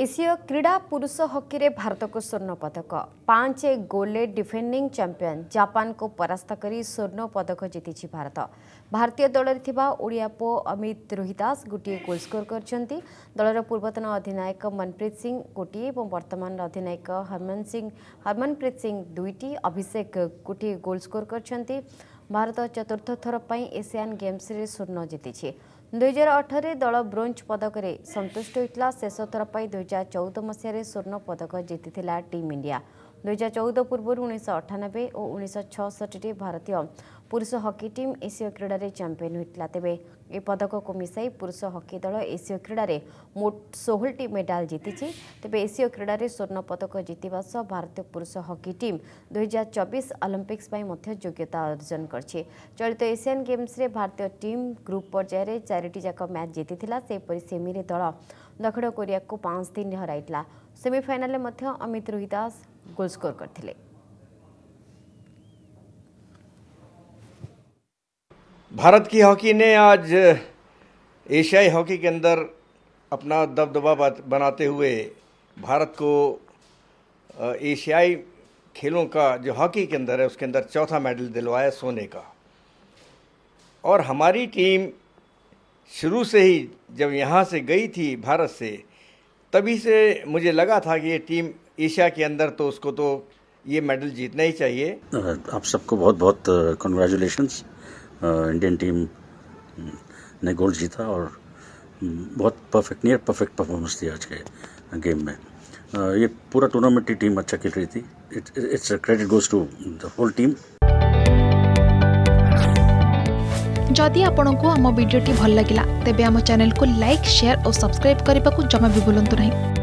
SEO क्रीडा पुरुष भारत को स्वर्ण पदक गोले डिफेंडिंग गोल जापान को परास्त परास्तकै स्वर्ण पदक जिति भारत भारतीय दलले न्यु पो अमित रोहि दास गोट गोल्ड स्कोर गरिन्छ दल पूर्वतन अधिनायक मनप्रीत सिंह गोटि वर्तमान अधिनायक हरमन सिंह हरमनप्रीत सिंह दुईटी अभिषेक गोटी गोल स्कोर गरि भारत चतुर्थ चतुर्थरपे एयन गेम्से स्वर्ण जिति ଦୁଇହଜାର ଅଠରରେ ଦଳ ବ୍ରୋଞ୍ଜ ପଦକରେ ସନ୍ତୁଷ୍ଟ ହୋଇଥିଲା ଶେଷ ଥର ପାଇଁ ଦୁଇହଜାର ଚଉଦ ମସିହାରେ ସ୍ୱର୍ଣ୍ଣ ପଦକ ଜିତିଥିଲା ଟିମ୍ ଇଣ୍ଡିଆ ଦୁଇହଜାର ଚଉଦ ପୂର୍ବରୁ ଉଣେଇଶହ ଅଠାନବେ ଓ ଉଣେଇଶହ ଛଅଷଠିରେ ଭାରତୀୟ ପୁରୁଷ ହକି ଟିମ୍ ଏସୀୟ କ୍ରୀଡ଼ାରେ ଚାମ୍ପିଅନ୍ ହୋଇଥିଲା ତେବେ ଏ ପଦକକୁ ମିଶାଇ ପୁରୁଷ ହକି ଦଳ ଏସୀୟ କ୍ରୀଡ଼ାରେ ମୋଟ ଷୋହଳଟି ମେଡାଲ ଜିତିଛି ତେବେ ଏସୀୟ କ୍ରୀଡ଼ାରେ ସ୍ୱର୍ଣ୍ଣ ପଦକ ଜିତିବା ସହ ଭାରତୀୟ ପୁରୁଷ ହକି ଟିମ୍ ଦୁଇହଜାର ଚବିଶ ଅଲିମ୍ପିକ୍ସ ପାଇଁ ମଧ୍ୟ ଯୋଗ୍ୟତା ଅର୍ଜନ କରିଛି ଚଳିତ ଏସିଆନ୍ ଗେମ୍ସରେ ଭାରତୀୟ ଟିମ୍ ଗ୍ରୁପ୍ ପର୍ଯ୍ୟାୟରେ ଚାରିଟି ଯାକ ମ୍ୟାଚ୍ ଜିତିଥିଲା ସେହିପରି ସେମିରେ ଦଳ ଦକ୍ଷିଣ କୋରିଆକୁ ପାଞ୍ଚ ତିନି ହରାଇଥିଲା ସେମିଫାଇନାଲରେ ମଧ୍ୟ ଅମିତ ରୋହି ଦାସ गोल स्कोर कर भारत की हॉकी ने आज एशियाई हॉकी के अंदर अपना दबदबा बनाते हुए भारत को एशियाई खेलों का जो हॉकी के अंदर है उसके अंदर चौथा मेडल दिलवाया सोने का और हमारी टीम शुरू से ही जब यहाँ से गई थी भारत से तभी से मुझे लगा था कि ये टीम एशिया के अंदर तो उसको तो ये मेडल जीतना ही चाहिए आप सबको बहुत बहुत कॉन्ग्रेचुलेशन इंडियन टीम ने गोल्ड जीता और बहुत परफेक्ट नियर परफेक्ट परफॉर्मेंस थी आज के गेम में ये पूरा टूर्नामेंट की टीम अच्छा खेल रही थी it's credit goes to the whole team जदि आपण को आम भिडी भल लगा तेब आम चेल को लाइक सेयार और सब्सक्राइब करने को जमा भी बुलां नहीं